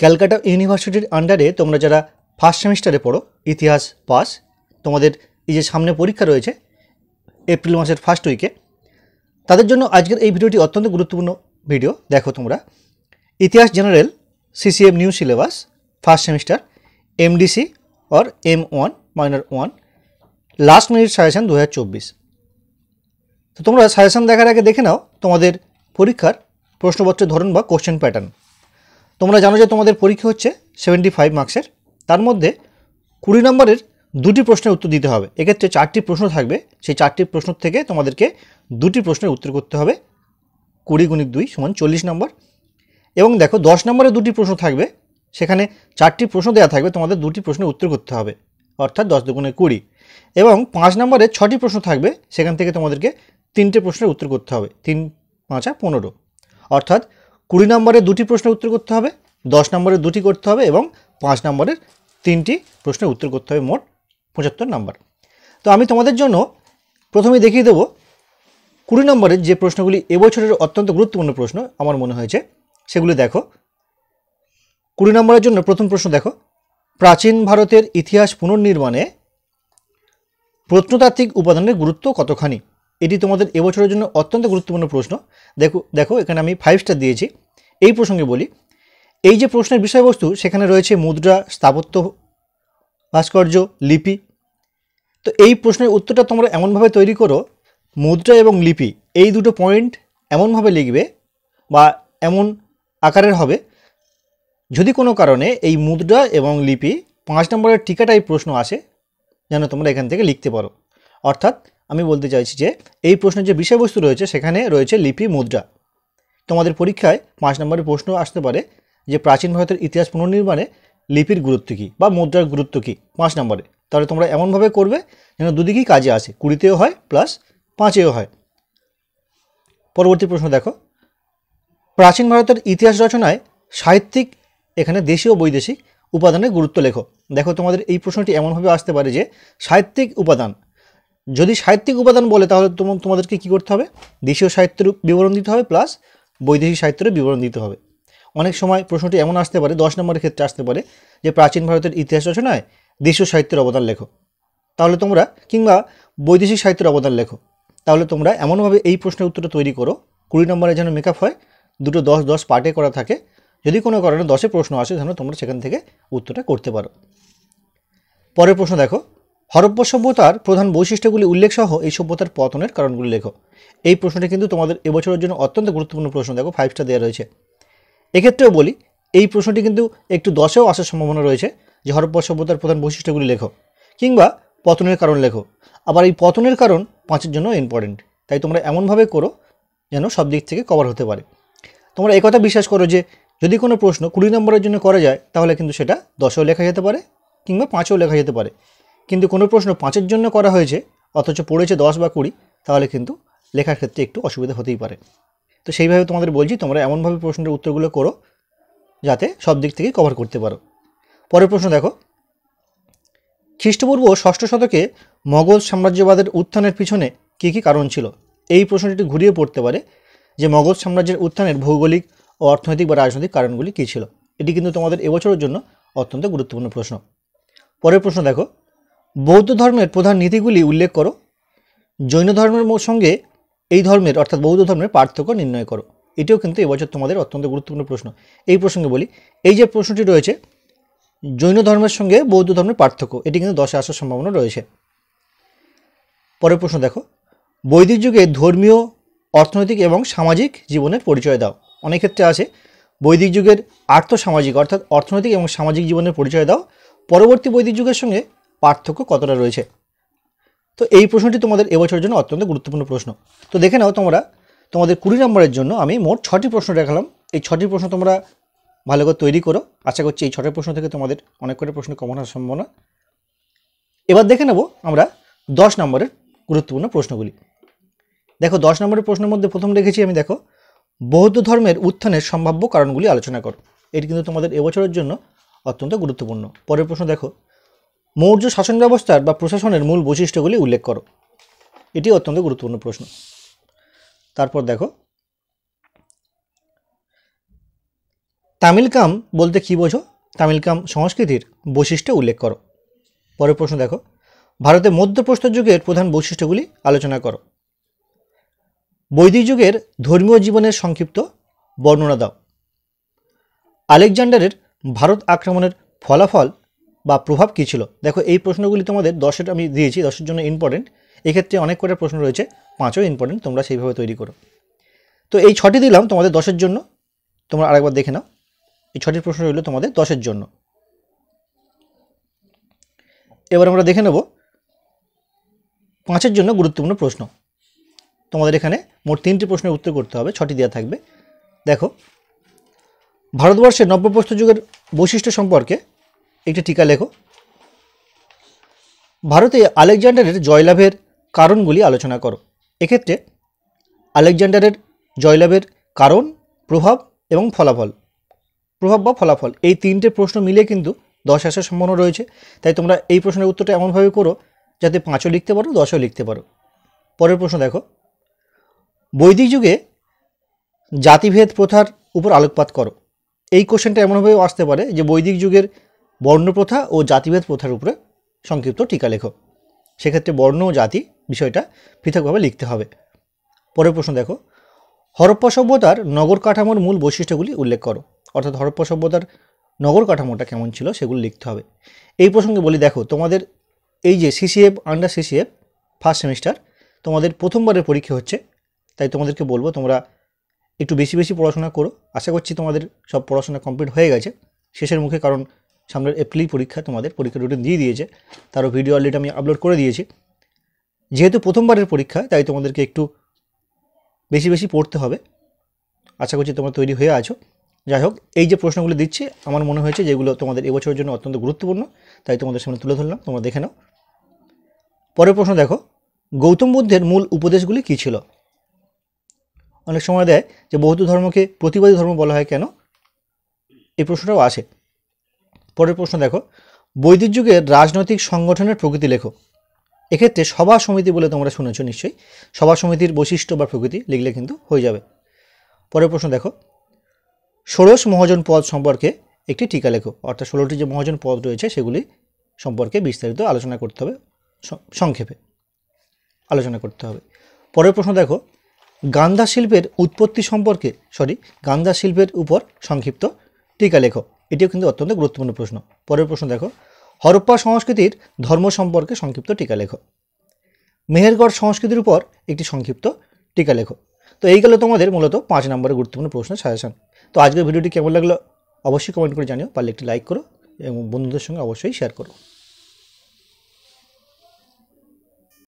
ক্যালকাটা ইউনিভার্সিটির আন্ডারে তোমরা যারা ফার্স্ট সেমিস্টারে পড়ো ইতিহাস পাস তোমাদের এই যে সামনে পরীক্ষা রয়েছে এপ্রিল মাসের ফার্স্ট উইকে তাদের জন্য আজকের এই ভিডিওটি অত্যন্ত গুরুত্বপূর্ণ ভিডিও দেখো তোমরা ইতিহাস general CCM new syllabus first semester MDC or M one minor one last minute suggestion দু তো তোমরা সাজেশান দেখার আগে দেখে নাও তোমাদের পরীক্ষার প্রশ্নপত্রের ধরন বা কোশ্চেন প্যাটার্ন তোমরা জানো যে তোমাদের পরীক্ষা হচ্ছে সেভেন্টি ফাইভ মার্কসের তার মধ্যে কুড়ি নম্বরের দুটি প্রশ্নের উত্তর দিতে হবে এক্ষেত্রে চারটি প্রশ্ন থাকবে সেই চারটি প্রশ্ন থেকে তোমাদেরকে দুটি প্রশ্নের উত্তর করতে হবে কুড়ি গুণিত দুই সমান চল্লিশ নম্বর এবং দেখো দশ নম্বরে দুটি প্রশ্ন থাকবে সেখানে চারটি প্রশ্ন দেওয়া থাকবে তোমাদের দুটি প্রশ্নের উত্তর করতে হবে অর্থাৎ দশ দুগুণে কুড়ি এবং পাঁচ নম্বরে ছটি প্রশ্ন থাকবে সেখান থেকে তোমাদেরকে তিনটে প্রশ্নের উত্তর করতে হবে তিন পাঁচা পনেরো অর্থাৎ কুড়ি নম্বরের দুটি প্রশ্নের উত্তর করতে হবে দশ নম্বরে দুটি করতে হবে এবং পাঁচ নম্বরের তিনটি প্রশ্নের উত্তর করতে হবে মোট পঁচাত্তর নম্বর তো আমি তোমাদের জন্য প্রথমে দেখিয়ে দেবো কুড়ি নম্বরের যে প্রশ্নগুলি এবছরের অত্যন্ত গুরুত্বপূর্ণ প্রশ্ন আমার মনে হয়েছে সেগুলি দেখো কুড়ি নম্বরের জন্য প্রথম প্রশ্ন দেখো প্রাচীন ভারতের ইতিহাস পুনর্নির্মাণে প্রত্নতাত্ত্বিক উপাদানের গুরুত্ব কতখানি এটি তোমাদের এবছরের জন্য অত্যন্ত গুরুত্বপূর্ণ প্রশ্ন দেখো দেখো এখানে আমি ফাইভ স্টার দিয়েছি এই প্রসঙ্গে বলি এই যে প্রশ্নের বিষয়বস্তু সেখানে রয়েছে মুদ্রা স্থাপত্য ভাস্কর্য লিপি তো এই প্রশ্নের উত্তরটা তোমরা এমনভাবে তৈরি করো মুদ্রা এবং লিপি এই দুটো পয়েন্ট এমনভাবে লিখবে বা এমন আকারের হবে যদি কোনো কারণে এই মুদ্রা এবং লিপি পাঁচ নম্বরের টিকাটাই প্রশ্ন আসে যেন তোমরা এখান থেকে লিখতে পারো অর্থাৎ আমি বলতে চাইছি যে এই প্রশ্নের যে বিষয়বস্তু রয়েছে সেখানে রয়েছে লিপি মুদ্রা তোমাদের পরীক্ষায় পাঁচ নম্বরের প্রশ্ন আসতে পারে যে প্রাচীন ভারতের ইতিহাস পুনর্নির্মাণে লিপির গুরুত্ব কী বা মুদ্রার গুরুত্ব কী পাঁচ নম্বরে তাহলে তোমরা এমনভাবে করবে যেন দুদিকেই কাজে আসে কুড়িতেও হয় প্লাস পাঁচেও হয় পরবর্তী প্রশ্ন দেখো প্রাচীন ভারতের ইতিহাস রচনায় সাহিত্যিক এখানে দেশীয় বৈদেশিক উপাদানের গুরুত্ব লেখো দেখো তোমাদের এই প্রশ্নটি এমনভাবে আসতে পারে যে সাহিত্যিক উপাদান যদি সাহিত্যিক উপাদান বলে তাহলে তোমাদেরকে কি করতে হবে দেশীয় সাহিত্যের বিবরণ দিতে হবে প্লাস বৈদেশিক সাহিত্যের বিবরণ দিতে হবে অনেক সময় প্রশ্নটি এমন আসতে পারে দশ নম্বরের ক্ষেত্রে আসতে পারে যে প্রাচীন ভারতের ইতিহাস রচনায় দেশীয় সাহিত্যের অবদান লেখো তাহলে তোমরা কিংবা বৈদেশিক সাহিত্যের অবদান লেখো তাহলে তোমরা এমনভাবে এই প্রশ্নের উত্তরটা তৈরি করো কুড়ি নম্বরে যেন মেকআপ হয় দুটো দশ দশ পার্টে করা থাকে যদি কোনো কারণে দশে প্রশ্ন আসে যেন তোমরা সেখান থেকে উত্তরটা করতে পারো পরের প্রশ্ন দেখো হরপ্য সভ্যতার প্রধান বৈশিষ্ট্যগুলি উল্লেখ সহ এই সভ্যতার পতনের কারণগুলি লেখো এই প্রশ্নটি কিন্তু তোমাদের এবছরের জন্য অত্যন্ত গুরুত্বপূর্ণ প্রশ্ন দেখো ফাইভ স্টার দেওয়া রয়েছে এক্ষেত্রেও বলি এই প্রশ্নটি কিন্তু একটু দশেও আসার সম্ভাবনা রয়েছে যে হরপ্য সভ্যতার প্রধান বৈশিষ্ট্যগুলি লেখো কিংবা পতনের কারণ লেখো আবার এই পতনের কারণ পাঁচের জন্য ইম্পর্টেন্ট তাই তোমরা এমনভাবে করো যেন সব দিক থেকে কভার হতে পারে তোমরা একথা বিশ্বাস করো যে যদি কোনো প্রশ্ন কুড়ি নম্বরের জন্য করা যায় তাহলে কিন্তু সেটা দশেও লেখা যেতে পারে কিংবা পাঁচেও লেখা যেতে পারে কিন্তু কোনো প্রশ্ন পাঁচের জন্য করা হয়েছে অথচ পড়েছে দশ বা কুড়ি তাহলে কিন্তু লেখার ক্ষেত্রে একটু অসুবিধা হতেই পারে তো সেইভাবে তোমাদের বলছি তোমরা এমনভাবে প্রশ্নের উত্তরগুলো করো যাতে সব দিক থেকে কভার করতে পারো পরের প্রশ্ন দেখো খ্রিস্টপূর্ব ষষ্ঠ শতকে মোগল সাম্রাজ্যবাদের উত্থানের পিছনে কী কী কারণ ছিল এই প্রশ্নটি ঘুরিয়ে পড়তে পারে যে মগল সাম্রাজ্যের উত্থানের ভৌগোলিক ও অর্থনৈতিক বা রাজনৈতিক কারণগুলি কী ছিল এটি কিন্তু তোমাদের এবছরের জন্য অত্যন্ত গুরুত্বপূর্ণ প্রশ্ন পরের প্রশ্ন দেখো বৌদ্ধ ধর্মের প্রধান নীতিগুলি উল্লেখ করো জৈন ধর্মের সঙ্গে এই ধর্মের অর্থাৎ বৌদ্ধ ধর্মের পার্থক্য নির্ণয় করো এটিও কিন্তু এবছর তোমাদের অত্যন্ত গুরুত্বপূর্ণ প্রশ্ন এই প্রসঙ্গে বলি এই যে প্রশ্নটি রয়েছে জৈন ধর্মের সঙ্গে বৌদ্ধ ধর্মের পার্থক্য এটি কিন্তু দশে আসার সম্ভাবনা রয়েছে পরের প্রশ্ন দেখো বৈদিক যুগে ধর্মীয় অর্থনৈতিক এবং সামাজিক জীবনের পরিচয় দাও অনেক ক্ষেত্রে আছে বৈদিক যুগের আর্থসামাজিক অর্থাৎ অর্থনৈতিক এবং সামাজিক জীবনের পরিচয় দাও পরবর্তী বৈদিক যুগের সঙ্গে পার্থক্য কতটা রয়েছে তো এই প্রশ্নটি তোমাদের এবছরের জন্য অত্যন্ত গুরুত্বপূর্ণ প্রশ্ন তো দেখে নাও তোমরা তোমাদের কুড়ি নম্বরের জন্য আমি মোট ছটি প্রশ্ন দেখালাম এই ছটি প্রশ্ন তোমরা ভালো করে তৈরি করো আশা করছি এই ছটি প্রশ্ন থেকে তোমাদের অনেক করে প্রশ্ন কমন হওয়ার সম্ভাবনা এবার দেখে নেব আমরা দশ নম্বরের গুরুত্বপূর্ণ প্রশ্নগুলি দেখো দশ নম্বরের প্রশ্নের মধ্যে প্রথম রেখেছি আমি দেখো বৌদ্ধ ধর্মের উত্থানের সম্ভাব্য কারণগুলি আলোচনা করো এটি কিন্তু তোমাদের এবছরের জন্য অত্যন্ত গুরুত্বপূর্ণ পরের প্রশ্ন দেখো মৌর্য শাসন ব্যবস্থার বা প্রশাসনের মূল বৈশিষ্ট্যগুলি উল্লেখ করো এটি অত্যন্ত গুরুত্বপূর্ণ প্রশ্ন তারপর দেখো তামিলকাম বলতে কী বোঝো তামিলকাম সংস্কৃতির বৈশিষ্ট্য উল্লেখ করো পরের প্রশ্ন দেখো ভারতে মধ্যপ্রস্তর যুগের প্রধান বৈশিষ্ট্যগুলি আলোচনা করো বৈদিক যুগের ধর্মীয় জীবনের সংক্ষিপ্ত বর্ণনা দাও আলেকজান্ডারের ভারত আক্রমণের ফলাফল বা প্রভাব কী ছিল দেখো এই প্রশ্নগুলি তোমাদের দশের আমি দিয়েছি দশের জন্য ইম্পর্টেন্ট এক্ষেত্রে অনেক কটা প্রশ্ন রয়েছে পাঁচও ইম্পর্টেন্ট তোমরা সেইভাবে তৈরি করো তো এই ছটি দিলাম তোমাদের দশের জন্য তোমরা আরেকবার দেখে নাও এই ছটি প্রশ্ন রইল তোমাদের দশের জন্য এবার আমরা দেখে নেব পাঁচের জন্য গুরুত্বপূর্ণ প্রশ্ন তোমাদের এখানে মোট তিনটি প্রশ্নের উত্তর করতে হবে ছটি দেওয়া থাকবে দেখো ভারতবর্ষের নব্যপ্রস্ত যুগের বৈশিষ্ট্য সম্পর্কে একটি টিকা লেখো ভারতে আলেকজান্ডারের জয়লাভের কারণগুলি আলোচনা করো এক্ষেত্রে আলেকজান্ডারের জয়লাভের কারণ প্রভাব এবং ফলাফল প্রভাব বা ফলাফল এই তিনটে প্রশ্ন মিলে কিন্তু দশ আসার সম্ভাবনা রয়েছে তাই তোমরা এই প্রশ্নের উত্তরটা এমনভাবে করো যাতে পাঁচও লিখতে পারো দশও লিখতে পারো পরের প্রশ্ন দেখো বৈদিক যুগে জাতিভেদ প্রথার উপর আলোকপাত করো এই কোশ্চেনটা এমনভাবেও আসতে পারে যে বৈদিক যুগের বর্ণপ্রথা ও জাতিভেদ প্রথার উপরে সংক্ষিপ্ত টিকা লেখো সেক্ষেত্রে বর্ণ ও জাতি বিষয়টা পৃথকভাবে লিখতে হবে পরের প্রশ্ন দেখো হরপ্পা সভ্যতার নগর কাঠামোর মূল বৈশিষ্ট্যগুলি উল্লেখ করো অর্থাৎ হরপ্পা সভ্যতার নগর কাঠামোটা কেমন ছিল সেগুলো লিখতে হবে এই প্রসঙ্গে বলি দেখো তোমাদের এই যে CCF under CCF first semester তোমাদের প্রথমবারের পরীক্ষা হচ্ছে তাই তোমাদেরকে বলবো তোমরা একটু বেশি বেশি পড়াশোনা করো আশা করছি তোমাদের সব পড়াশোনা কমপ্লিট হয়ে গেছে শেষের মুখে কারণ সামনের এপ্রিল পরীক্ষা তোমাদের পরীক্ষা রুটিন দিয়ে দিয়েছে তারও ভিডিও অলরেডি আমি আপলোড করে দিয়েছি যেহেতু প্রথমবারের পরীক্ষা তাই তোমাদেরকে একটু বেশি বেশি পড়তে হবে আশা করছি তোমরা তৈরি হয়ে আছো যাই হোক এই যে প্রশ্নগুলো দিচ্ছি আমার মনে হয়েছে যেগুলো তোমাদের এবছরের জন্য অত্যন্ত গুরুত্বপূর্ণ তাই তোমাদের সামনে তুলে ধরলাম তোমরা দেখে নাও পরের প্রশ্ন দেখো গৌতম বুদ্ধের মূল উপদেশগুলি কী ছিল অনেক সময় দেয় যে বৌদ্ধ ধর্মকে প্রতিবাদী ধর্ম বলা হয় কেন এই প্রশ্নটাও আসে পরের প্রশ্ন দেখো বৈদিক যুগের রাজনৈতিক সংগঠনের প্রকৃতি লেখো এক্ষেত্রে সভা সমিতি বলে তোমরা শুনেছ নিশ্চয়ই সভা সমিতির বৈশিষ্ট্য বা প্রকৃতি লিখলে কিন্তু হয়ে যাবে পরের প্রশ্ন দেখো ষোড়শ মহাজন পদ সম্পর্কে একটি টিকা লেখো অর্থাৎ ষোলোটি যে মহাজন পদ রয়েছে সেগুলি সম্পর্কে বিস্তারিত আলোচনা করতে হবে সংক্ষেপে আলোচনা করতে হবে পরের প্রশ্ন দেখো গান্ধা শিল্পের উৎপত্তি সম্পর্কে সরি গান্ধা শিল্পের উপর সংক্ষিপ্ত টিকা লেখো এটিও কিন্তু অত্যন্ত গুরুত্বপূর্ণ প্রশ্ন পরের প্রশ্ন দেখো হরপ্পা সংস্কৃতির ধর্ম সম্পর্কে সংক্ষিপ্ত টিকা লেখো মেহেরগড় সংস্কৃতির উপর একটি সংক্ষিপ্ত টিকা লেখো তো এই গেল তোমাদের মূলত পাঁচ নম্বরের গুরুত্বপূর্ণ প্রশ্ন সাজেশন তো আজকের ভিডিওটি কেমন লাগলো অবশ্যই কমেন্ট করে জানিও পারলে একটি লাইক করো এবং বন্ধুদের সঙ্গে অবশ্যই শেয়ার করো